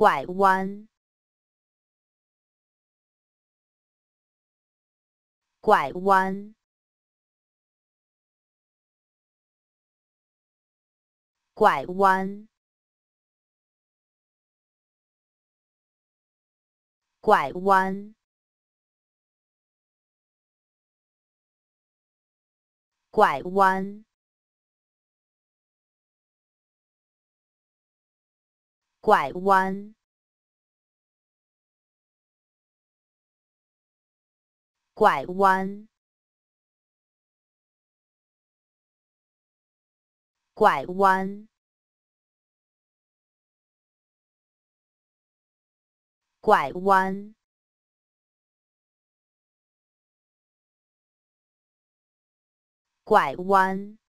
拐弯，拐弯，拐弯，拐弯，拐弯。拐弯，拐弯，拐弯，拐弯。